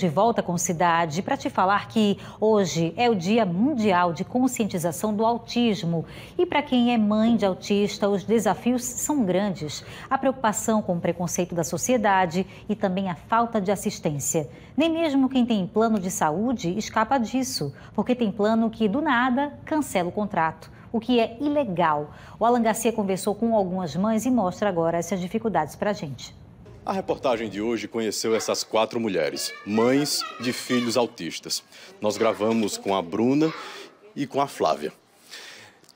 de volta com Cidade para te falar que hoje é o Dia Mundial de Conscientização do Autismo. E para quem é mãe de autista, os desafios são grandes. A preocupação com o preconceito da sociedade e também a falta de assistência. Nem mesmo quem tem plano de saúde escapa disso, porque tem plano que do nada cancela o contrato. O que é ilegal. O Alan Garcia conversou com algumas mães e mostra agora essas dificuldades para a gente. A reportagem de hoje conheceu essas quatro mulheres, mães de filhos autistas. Nós gravamos com a Bruna e com a Flávia.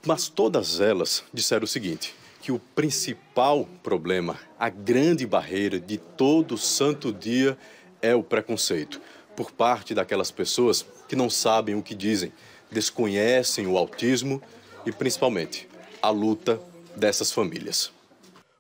Mas todas elas disseram o seguinte: que o principal problema, a grande barreira de todo santo dia é o preconceito por parte daquelas pessoas que não sabem o que dizem, desconhecem o autismo e principalmente a luta dessas famílias.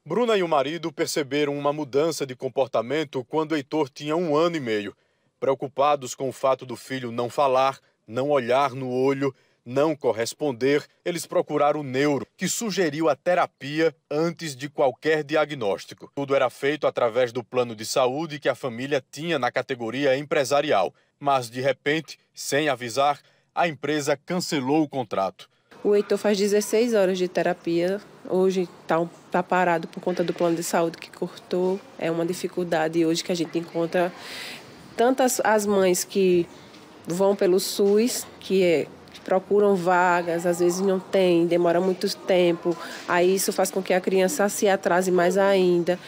Bruna e o marido perceberam uma mudança de comportamento quando Heitor tinha um ano e meio. Preocupados com o fato do filho não falar, não olhar no olho, não corresponder, eles procuraram o neuro, que sugeriu a terapia antes de qualquer diagnóstico. Tudo era feito através do plano de saúde que a família tinha na categoria empresarial. Mas, de repente, sem avisar, a empresa cancelou o contrato. O Heitor faz 16 horas de terapia Hoje está tá parado por conta do plano de saúde que cortou. É uma dificuldade hoje que a gente encontra. Tantas as mães que vão pelo SUS, que é procuram vagas, às vezes não tem, demora muito tempo. Aí isso faz com que a criança se atrase mais ainda.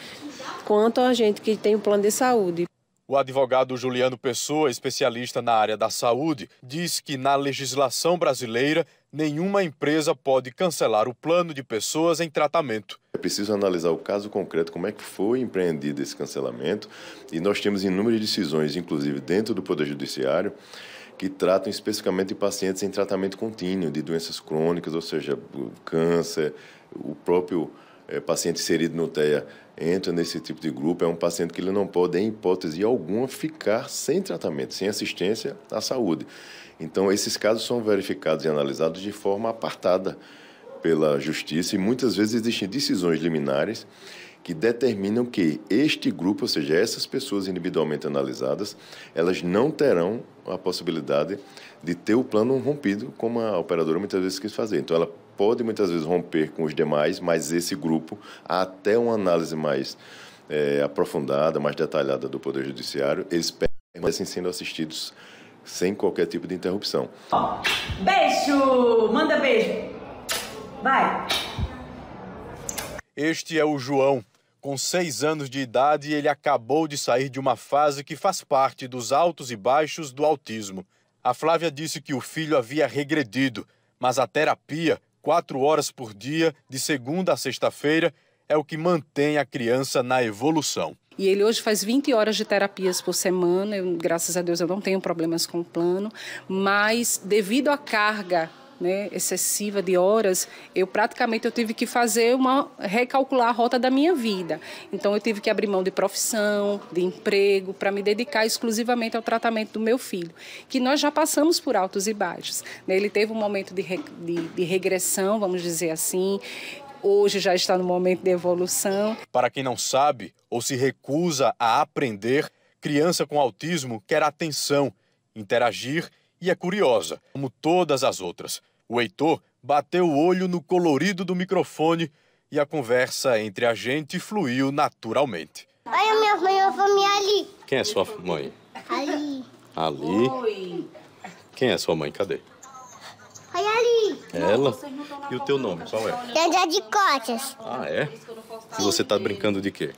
Quanto a gente que tem um plano de saúde. O advogado Juliano Pessoa, especialista na área da saúde, diz que na legislação brasileira nenhuma empresa pode cancelar o plano de pessoas em tratamento. É preciso analisar o caso concreto, como é que foi empreendido esse cancelamento, e nós temos inúmeras decisões, inclusive dentro do Poder Judiciário, que tratam especificamente de pacientes em tratamento contínuo, de doenças crônicas, ou seja, câncer, o próprio é, paciente inserido no TEA entra nesse tipo de grupo, é um paciente que ele não pode, em hipótese alguma, ficar sem tratamento, sem assistência à saúde. Então, esses casos são verificados e analisados de forma apartada pela justiça e muitas vezes existem decisões liminares que determinam que este grupo, ou seja, essas pessoas individualmente analisadas, elas não terão a possibilidade de ter o plano rompido, como a operadora muitas vezes quis fazer. Então, ela pode muitas vezes romper com os demais, mas esse grupo, até uma análise mais é, aprofundada, mais detalhada do Poder Judiciário, eles permanecem sendo assistidos sem qualquer tipo de interrupção. Beijo! Manda beijo! Vai! Este é o João. Com seis anos de idade, ele acabou de sair de uma fase que faz parte dos altos e baixos do autismo. A Flávia disse que o filho havia regredido, mas a terapia, quatro horas por dia, de segunda a sexta-feira, é o que mantém a criança na evolução. E ele hoje faz 20 horas de terapias por semana. Eu, graças a Deus eu não tenho problemas com o plano, mas devido à carga né, excessiva de horas, eu praticamente eu tive que fazer uma recalcular a rota da minha vida. Então eu tive que abrir mão de profissão, de emprego para me dedicar exclusivamente ao tratamento do meu filho, que nós já passamos por altos e baixos. Né? Ele teve um momento de, re, de, de regressão, vamos dizer assim. Hoje já está no momento de evolução. Para quem não sabe ou se recusa a aprender, criança com autismo quer atenção, interagir e é curiosa, como todas as outras. O Heitor bateu o olho no colorido do microfone e a conversa entre a gente fluiu naturalmente. Olha, minha mãe, eu vou me ali. Quem é sua mãe? Ali. Ali? Oi. Quem é sua mãe? Cadê? Olha ali. Ela? E o teu nome, qual é? Tanja de Cotas. Ah, é? E você tá brincando de quê?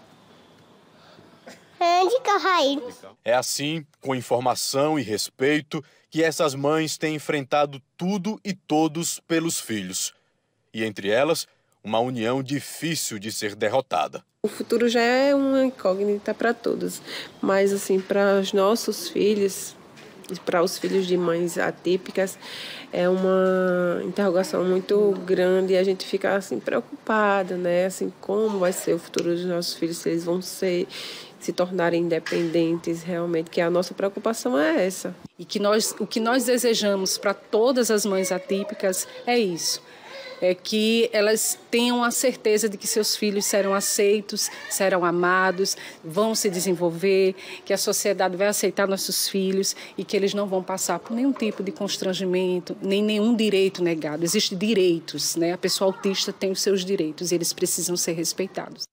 Fica Raí. É assim, com informação e respeito, que essas mães têm enfrentado tudo e todos pelos filhos. E entre elas, uma união difícil de ser derrotada. O futuro já é uma incógnita para todos, mas assim, para os nossos filhos, para os filhos de mães atípicas é uma interrogação muito grande e a gente fica assim preocupada, né? Assim, como vai ser o futuro dos nossos filhos, se eles vão ser se tornarem independentes realmente, que a nossa preocupação é essa. E que nós, o que nós desejamos para todas as mães atípicas é isso, é que elas tenham a certeza de que seus filhos serão aceitos, serão amados, vão se desenvolver, que a sociedade vai aceitar nossos filhos e que eles não vão passar por nenhum tipo de constrangimento, nem nenhum direito negado. Existem direitos, né? A pessoa autista tem os seus direitos e eles precisam ser respeitados.